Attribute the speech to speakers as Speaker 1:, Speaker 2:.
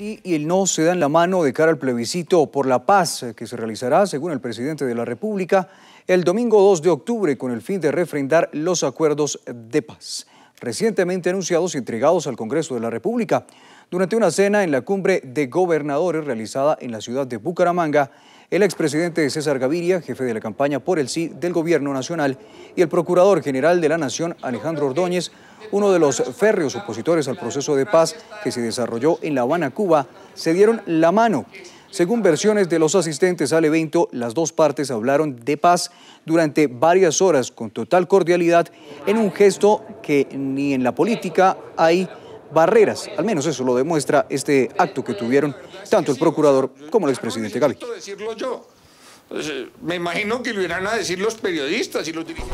Speaker 1: sí y el no se dan la mano de cara al plebiscito por la paz que se realizará, según el presidente de la República, el domingo 2 de octubre con el fin de refrendar los acuerdos de paz, recientemente anunciados y entregados al Congreso de la República. Durante una cena en la cumbre de gobernadores realizada en la ciudad de Bucaramanga, el expresidente César Gaviria, jefe de la campaña por el sí del Gobierno Nacional, y el Procurador General de la Nación, Alejandro Ordóñez, uno de los férreos opositores al proceso de paz que se desarrolló en La Habana, Cuba, se dieron la mano. Según versiones de los asistentes al evento, las dos partes hablaron de paz durante varias horas con total cordialidad en un gesto que ni en la política hay barreras. Al menos eso lo demuestra este acto que tuvieron tanto el procurador como el expresidente Gavi.
Speaker 2: decirlo yo. Pues, eh, me imagino que lo irán a decir los periodistas y los dirigentes.